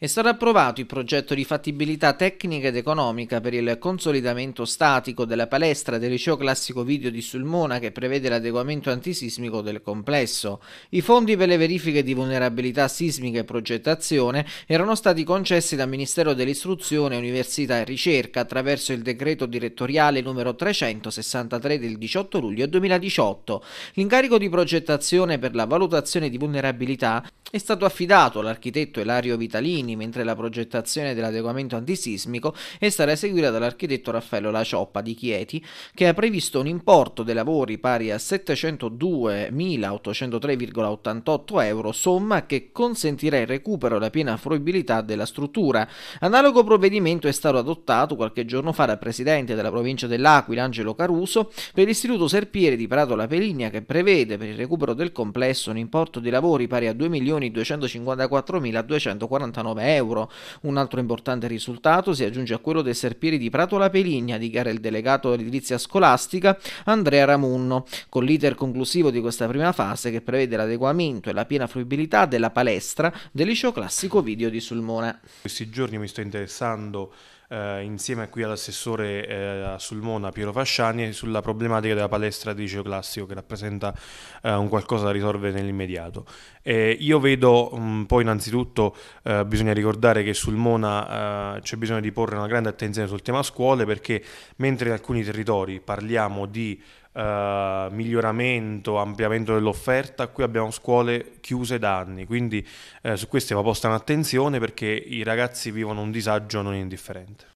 è stato approvato il progetto di fattibilità tecnica ed economica per il consolidamento statico della palestra del liceo classico video di Sulmona che prevede l'adeguamento antisismico del complesso. I fondi per le verifiche di vulnerabilità sismica e progettazione erano stati concessi dal Ministero dell'Istruzione, Università e Ricerca attraverso il decreto direttoriale numero 363 del 18 luglio 2018. L'incarico di progettazione per la valutazione di vulnerabilità è stato affidato all'architetto Elario Vitalini, mentre la progettazione dell'adeguamento antisismico è stata eseguita dall'architetto Raffaello La Cioppa di Chieti, che ha previsto un importo dei lavori pari a 702.803,88 euro, somma che consentirà il recupero e la piena fruibilità della struttura. Analogo provvedimento è stato adottato qualche giorno fa dal presidente della provincia dell'Aquila, Angelo Caruso, per l'Istituto Serpieri di Prato La Peligna, che prevede per il recupero del complesso un importo dei lavori pari a 2 milioni 1.254.249 euro. Un altro importante risultato si aggiunge a quello dei Serpieri di Prato La Peligna, di dichiara il delegato all'edilizia scolastica Andrea Ramunno, con l'iter conclusivo di questa prima fase che prevede l'adeguamento e la piena fruibilità della palestra del liceo classico video di Sulmone. In questi giorni mi sto interessando eh, insieme qui all'assessore eh, a Sulmona Piero Fasciani sulla problematica della palestra di liceo classico che rappresenta eh, un qualcosa da risolvere nell'immediato. Eh, io vedo mh, mm, poi innanzitutto eh, bisogna ricordare che sul Sulmona eh, c'è bisogno di porre una grande attenzione sul tema scuole perché mentre in alcuni territori parliamo di eh, miglioramento, ampliamento dell'offerta, qui abbiamo scuole chiuse da anni, quindi eh, su queste va posta un'attenzione perché i ragazzi vivono un disagio non indifferente.